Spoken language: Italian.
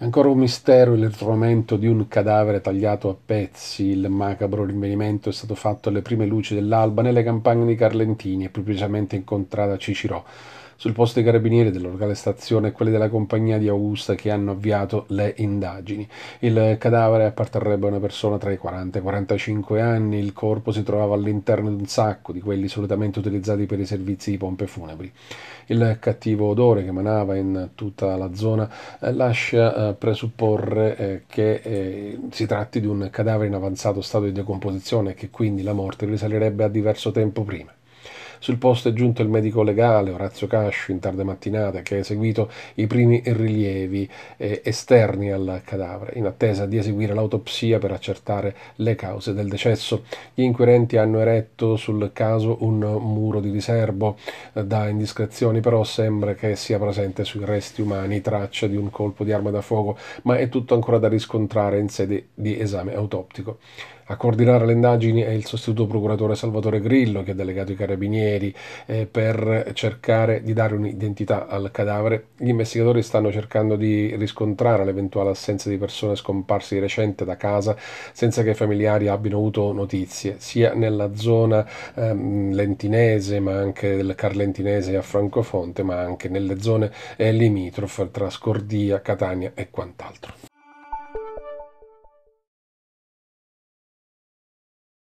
ancora un mistero il ritrovamento di un cadavere tagliato a pezzi. Il macabro rinvenimento è stato fatto alle prime luci dell'alba nelle campagne di Carlentini e più precisamente in contrada Cicirò. Sul posto dei carabinieri dell'organe stazione e quelli della compagnia di Augusta che hanno avviato le indagini. Il cadavere apparterrebbe a una persona tra i 40 e i 45 anni, il corpo si trovava all'interno di un sacco, di quelli solitamente utilizzati per i servizi di pompe funebri. Il cattivo odore che emanava in tutta la zona eh, lascia eh, presupporre eh, che eh, si tratti di un cadavere in avanzato stato di decomposizione e che quindi la morte risalirebbe a diverso tempo prima. Sul posto è giunto il medico legale Orazio Cascio in tarda mattinata che ha eseguito i primi rilievi eh, esterni al cadavere in attesa di eseguire l'autopsia per accertare le cause del decesso. Gli inquirenti hanno eretto sul caso un muro di riservo. Eh, da indiscrezioni però sembra che sia presente sui resti umani traccia di un colpo di arma da fuoco, ma è tutto ancora da riscontrare in sede di esame autoptico. A coordinare le indagini è il sostituto procuratore Salvatore Grillo che ha delegato i carabinieri eh, per cercare di dare un'identità al cadavere. Gli investigatori stanno cercando di riscontrare l'eventuale assenza di persone scomparse di recente da casa senza che i familiari abbiano avuto notizie, sia nella zona ehm, lentinese ma anche del Carlentinese a Francofonte ma anche nelle zone eh, limitrofe tra Scordia, Catania e quant'altro.